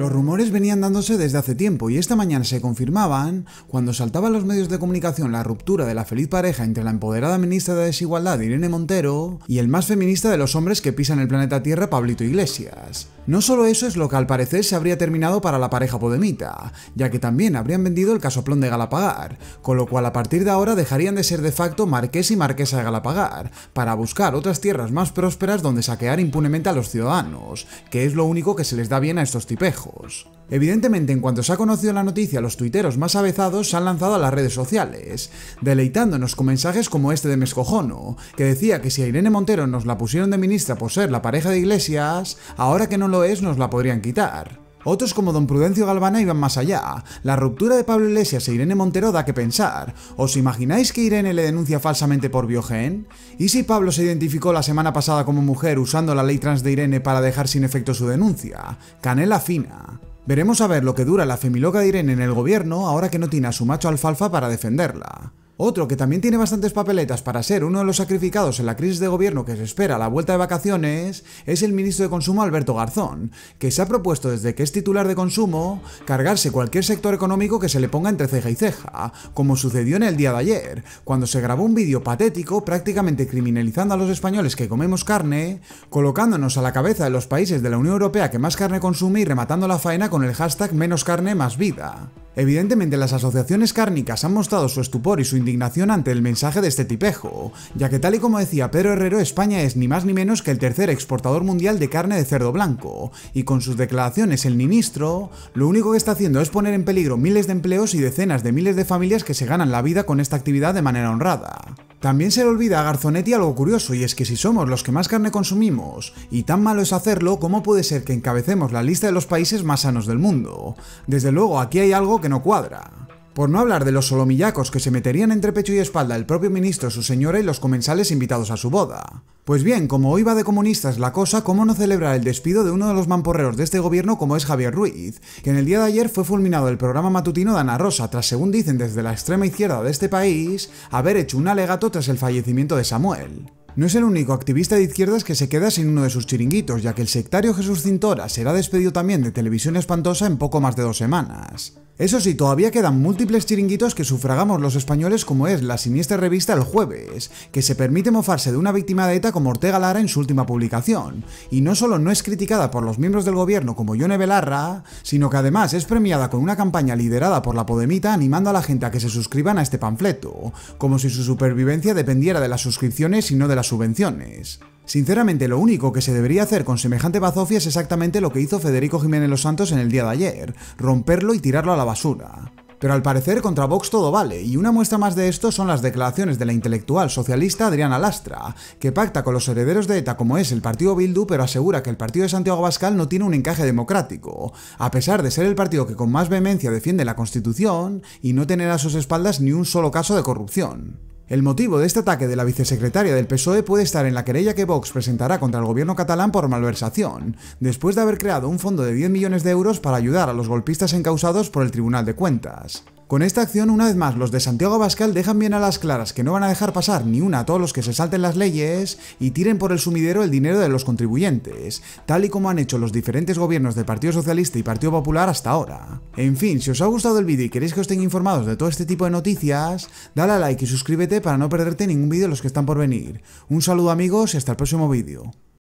Los rumores venían dándose desde hace tiempo y esta mañana se confirmaban cuando saltaba los medios de comunicación la ruptura de la feliz pareja entre la empoderada ministra de Desigualdad Irene Montero y el más feminista de los hombres que pisan el planeta Tierra Pablito Iglesias. No solo eso es lo que al parecer se habría terminado para la pareja podemita, ya que también habrían vendido el casoplón de Galapagar, con lo cual a partir de ahora dejarían de ser de facto marqués y marquesa de Galapagar, para buscar otras tierras más prósperas donde saquear impunemente a los ciudadanos, que es lo único que se les da bien a estos tipejos. Evidentemente, en cuanto se ha conocido la noticia, los tuiteros más avezados se han lanzado a las redes sociales, deleitándonos con mensajes como este de Mescojono, que decía que si a Irene Montero nos la pusieron de ministra por ser la pareja de Iglesias, ahora que no lo es, nos la podrían quitar. Otros como don Prudencio Galvana iban más allá. La ruptura de Pablo Iglesias e Irene Montero da que pensar. ¿Os imagináis que Irene le denuncia falsamente por biogen? ¿Y si Pablo se identificó la semana pasada como mujer usando la ley trans de Irene para dejar sin efecto su denuncia? Canela fina. Veremos a ver lo que dura la femiloca de Irene en el gobierno ahora que no tiene a su macho alfalfa para defenderla. Otro que también tiene bastantes papeletas para ser uno de los sacrificados en la crisis de gobierno que se espera a la vuelta de vacaciones es el ministro de Consumo Alberto Garzón, que se ha propuesto desde que es titular de Consumo cargarse cualquier sector económico que se le ponga entre ceja y ceja, como sucedió en el día de ayer, cuando se grabó un vídeo patético prácticamente criminalizando a los españoles que comemos carne, colocándonos a la cabeza de los países de la Unión Europea que más carne consume y rematando la faena con el hashtag menos carne más vida. Evidentemente las asociaciones cárnicas han mostrado su estupor y su indignación ante el mensaje de este tipejo, ya que tal y como decía Pedro Herrero, España es ni más ni menos que el tercer exportador mundial de carne de cerdo blanco, y con sus declaraciones el ministro, lo único que está haciendo es poner en peligro miles de empleos y decenas de miles de familias que se ganan la vida con esta actividad de manera honrada. También se le olvida a Garzonetti algo curioso, y es que si somos los que más carne consumimos, y tan malo es hacerlo, ¿cómo puede ser que encabecemos la lista de los países más sanos del mundo? Desde luego, aquí hay algo que no cuadra. Por no hablar de los solomillacos que se meterían entre pecho y espalda el propio ministro, su señora y los comensales invitados a su boda. Pues bien, como hoy va de comunistas la cosa, ¿cómo no celebrar el despido de uno de los mamporreros de este gobierno como es Javier Ruiz, que en el día de ayer fue fulminado el programa matutino de Ana Rosa tras, según dicen desde la extrema izquierda de este país, haber hecho un alegato tras el fallecimiento de Samuel? No es el único activista de izquierdas que se queda sin uno de sus chiringuitos, ya que el sectario Jesús Cintora será despedido también de Televisión Espantosa en poco más de dos semanas. Eso sí, todavía quedan múltiples chiringuitos que sufragamos los españoles como es la siniestra revista El Jueves, que se permite mofarse de una víctima de ETA como Ortega Lara en su última publicación, y no solo no es criticada por los miembros del gobierno como Yone Belarra, sino que además es premiada con una campaña liderada por la Podemita animando a la gente a que se suscriban a este panfleto, como si su supervivencia dependiera de las suscripciones y no de las subvenciones. Sinceramente, lo único que se debería hacer con semejante bazofia es exactamente lo que hizo Federico Jiménez Los Santos en el día de ayer, romperlo y tirarlo a la basura. Pero al parecer contra Vox todo vale, y una muestra más de esto son las declaraciones de la intelectual socialista Adriana Lastra, que pacta con los herederos de ETA como es el partido Bildu, pero asegura que el partido de Santiago Abascal no tiene un encaje democrático, a pesar de ser el partido que con más vehemencia defiende la Constitución y no tener a sus espaldas ni un solo caso de corrupción. El motivo de este ataque de la vicesecretaria del PSOE puede estar en la querella que Vox presentará contra el gobierno catalán por malversación, después de haber creado un fondo de 10 millones de euros para ayudar a los golpistas encausados por el Tribunal de Cuentas. Con esta acción, una vez más, los de Santiago Abascal dejan bien a las claras que no van a dejar pasar ni una a todos los que se salten las leyes y tiren por el sumidero el dinero de los contribuyentes, tal y como han hecho los diferentes gobiernos del Partido Socialista y Partido Popular hasta ahora. En fin, si os ha gustado el vídeo y queréis que os tenga informados de todo este tipo de noticias, dale a like y suscríbete para no perderte ningún vídeo de los que están por venir. Un saludo amigos y hasta el próximo vídeo.